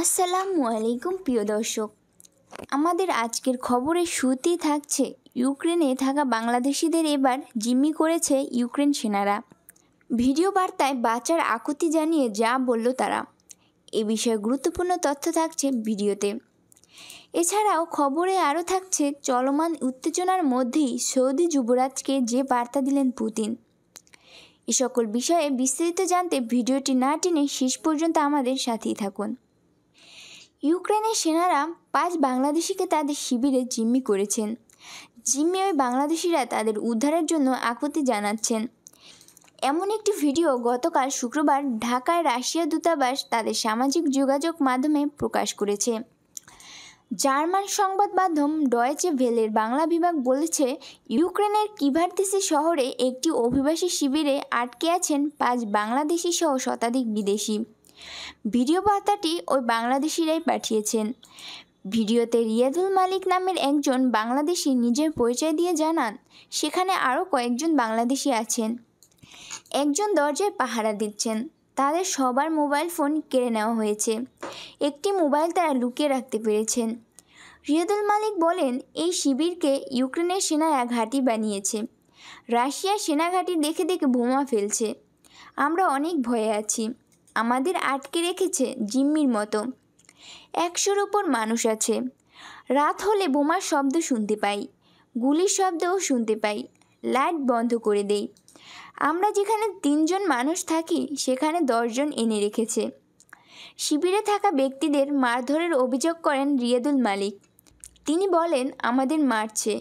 আসসালামু আলাইকুম প্রিয় দর্শক আমাদের আজকের খবরে শুরুতেই থাকছে ইউক্রেনে থাকা বাংলাদেশিদের এবার জিম্মি করেছে ইউক্রেন সেনারা ভিডিও বার্তায় বাঁচার আকুতি জানিয়ে যা বলল তারা এ বিষয়ে গুরুত্বপূর্ণ তথ্য থাকছে ভিডিওতে এছাড়াও খবরে আরও থাকছে চলমান উত্তেজনার মধ্যেই সৌদি যুবরাজকে যে বার্তা দিলেন পুতিন এ সকল বিষয়ে বিস্তারিত জানতে ভিডিওটি না টেনে শেষ পর্যন্ত আমাদের সাথেই থাকুন ইউক্রেনের সেনারা পাঁচ বাংলাদেশিকে তাদের শিবিরে জিম্মি করেছেন জিম্মি ওই বাংলাদেশিরা তাদের উদ্ধারের জন্য আপত্তি জানাচ্ছেন এমন একটি ভিডিও গতকাল শুক্রবার ঢাকায় রাশিয়া দূতাবাস তাদের সামাজিক যোগাযোগ মাধ্যমে প্রকাশ করেছে জার্মান সংবাদ মাধ্যম ডয়েচে ভেলের বাংলা বিভাগ বলেছে ইউক্রেনের কিভার্তিসি শহরে একটি অভিবাসী শিবিরে আটকে আছেন পাঁচ বাংলাদেশি সহ শতাধিক বিদেশি ভিডিও বার্তাটি ওই বাংলাদেশিরাই পাঠিয়েছেন ভিডিওতে রিয়াদুল মালিক নামের একজন বাংলাদেশি নিজের পরিচয় দিয়ে জানান সেখানে আরও কয়েকজন বাংলাদেশি আছেন একজন দরজায় পাহারা দিচ্ছেন তাদের সবার মোবাইল ফোন কেড়ে নেওয়া হয়েছে একটি মোবাইল তারা লুকিয়ে রাখতে পেরেছেন রিয়াদুল মালিক বলেন এই শিবিরকে ইউক্রেনের সেনারা ঘাঁটি বানিয়েছে রাশিয়া সেনা ঘাঁটি দেখে দেখে বোমা ফেলছে আমরা অনেক ভয়ে আছি আমাদের আটকে রেখেছে জিম্মির মতো একশোর ওপর মানুষ আছে রাত হলে বোমার শব্দ শুনতে পাই গুলির শব্দও শুনতে পাই লাইট বন্ধ করে দেই আমরা যেখানে তিনজন মানুষ থাকি সেখানে দশজন এনে রেখেছে শিবিরে থাকা ব্যক্তিদের মারধরের অভিযোগ করেন রিয়াদুল মালিক তিনি বলেন আমাদের মারছে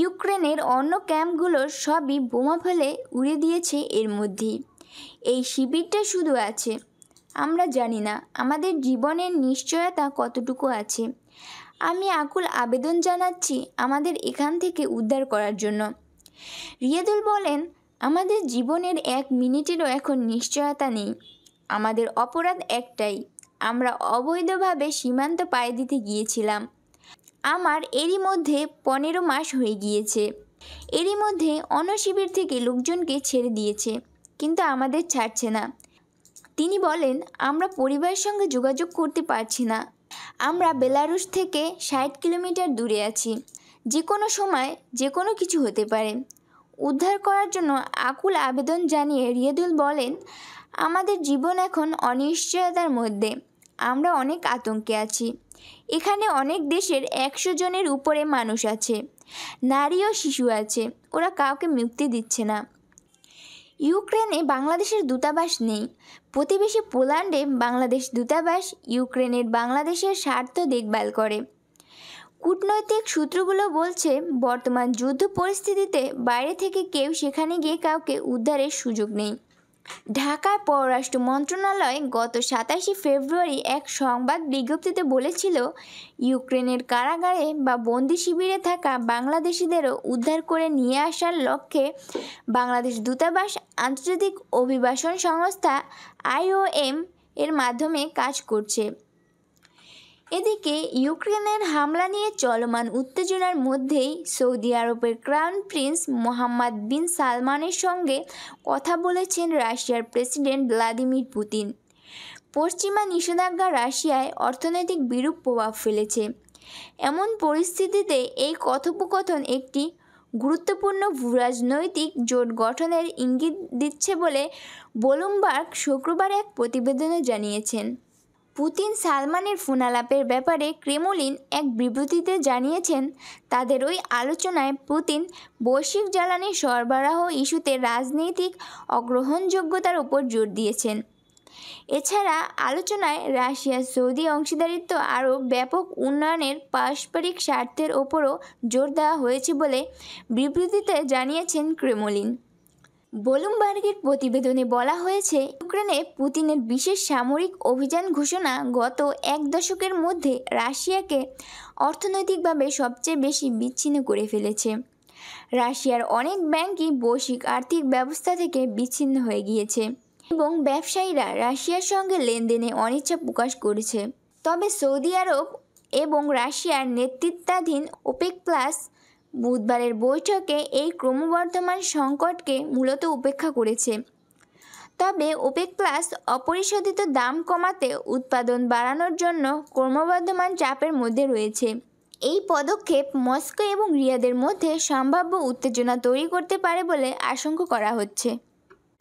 ইউক্রেনের অন্য ক্যাম্পগুলোর সবই বোমা ফেলে উড়ে দিয়েছে এর মধ্যেই এই শিবিরটা শুধু আছে আমরা জানি না আমাদের জীবনের নিশ্চয়তা কতটুকু আছে আমি আকুল আবেদন জানাচ্ছি আমাদের এখান থেকে উদ্ধার করার জন্য রিয়াদুল বলেন আমাদের জীবনের এক মিনিটেরও এখন নিশ্চয়তা নেই আমাদের অপরাধ একটাই আমরা অবৈধভাবে সীমান্ত পায়ে দিতে গিয়েছিলাম আমার এরই মধ্যে পনেরো মাস হয়ে গিয়েছে এরই মধ্যে অনশিবির থেকে লোকজনকে ছেড়ে দিয়েছে কিন্তু আমাদের ছাড়ছে না তিনি বলেন আমরা পরিবারের সঙ্গে যোগাযোগ করতে পারছি না আমরা বেলারুশ থেকে ষাট কিলোমিটার দূরে আছি যে কোনো সময় যে কোনো কিছু হতে পারে উদ্ধার করার জন্য আকুল আবেদন জানিয়ে রিয়াদুল বলেন আমাদের জীবন এখন অনিশ্চয়তার মধ্যে আমরা অনেক আতঙ্কে আছি এখানে অনেক দেশের একশো জনের উপরে মানুষ আছে নারী ও শিশু আছে ওরা কাউকে মুক্তি দিচ্ছে না ইউক্রেনে বাংলাদেশের দূতাবাস নেই প্রতিবেশী পোল্যান্ডে বাংলাদেশ দূতাবাস ইউক্রেনের বাংলাদেশের স্বার্থ দেখভাল করে কূটনৈতিক সূত্রগুলো বলছে বর্তমান যুদ্ধ পরিস্থিতিতে বাইরে থেকে কেউ সেখানে গিয়ে কাউকে উদ্ধারের সুযোগ নেই ঢাকার পররাষ্ট্র মন্ত্রণালয় গত সাতাশে ফেব্রুয়ারি এক সংবাদ বিজ্ঞপ্তিতে বলেছিল ইউক্রেনের কারাগারে বা বন্দি শিবিরে থাকা বাংলাদেশিদেরও উদ্ধার করে নিয়ে আসার লক্ষ্যে বাংলাদেশ দূতাবাস আন্তর্জাতিক অভিবাসন সংস্থা আইওএম এর মাধ্যমে কাজ করছে এদিকে ইউক্রেনের হামলা নিয়ে চলমান উত্তেজনার মধ্যেই সৌদি আরবের ক্রাউন প্রিন্স মোহাম্মদ বিন সালমানের সঙ্গে কথা বলেছেন রাশিয়ার প্রেসিডেন্ট ভ্লাদিমির পুতিন পশ্চিমা নিষেধাজ্ঞা রাশিয়ায় অর্থনৈতিক বিরূপ প্রভাব ফেলেছে এমন পরিস্থিতিতে এই কথোপকথন একটি গুরুত্বপূর্ণ ভূরাজনৈতিক জোট গঠনের ইঙ্গিত দিচ্ছে বলে বোলুমবার্গ শুক্রবার এক প্রতিবেদনে জানিয়েছেন পুতিন সালমানের ফোনালাপের ব্যাপারে ক্রেমলিন এক বিবৃতিতে জানিয়েছেন তাদের ওই আলোচনায় পুতিন বৈশ্বিক জ্বালানি সরবরাহ ইস্যুতে রাজনৈতিক অগ্রহণযোগ্যতার উপর জোর দিয়েছেন এছাড়া আলোচনায় রাশিয়া সৌদি অংশীদারিত্ব আরও ব্যাপক উন্নয়নের পারস্পরিক স্বার্থের ওপরও জোর দেওয়া হয়েছে বলে বিবৃতিতে জানিয়েছেন ক্রেমলিন বোলুমবার্গের প্রতিবেদনে বলা হয়েছে ইউক্রেনে পুতিনের বিশেষ সামরিক অভিযান ঘোষণা গত এক দশকের মধ্যে রাশিয়াকে অর্থনৈতিকভাবে সবচেয়ে বেশি বিচ্ছিন্ন করে ফেলেছে রাশিয়ার অনেক ব্যাংকই বৈশ্বিক আর্থিক ব্যবস্থা থেকে বিচ্ছিন্ন হয়ে গিয়েছে এবং ব্যবসায়ীরা রাশিয়ার সঙ্গে লেনদেনে অনিচ্ছা প্রকাশ করেছে তবে সৌদি আরব এবং রাশিয়ার নেতৃত্বাধীন ওপেক প্লাস বুধবারের বৈঠকে এই ক্রমবর্ধমান সংকটকে মূলত উপেক্ষা করেছে তবে ওপেক প্লাস অপরিশোধিত দাম কমাতে উৎপাদন বাড়ানোর জন্য ক্রমবর্ধমান চাপের মধ্যে রয়েছে এই পদক্ষেপ মস্কো এবং রিয়াদের মধ্যে সম্ভাব্য উত্তেজনা তৈরি করতে পারে বলে আশঙ্কা করা হচ্ছে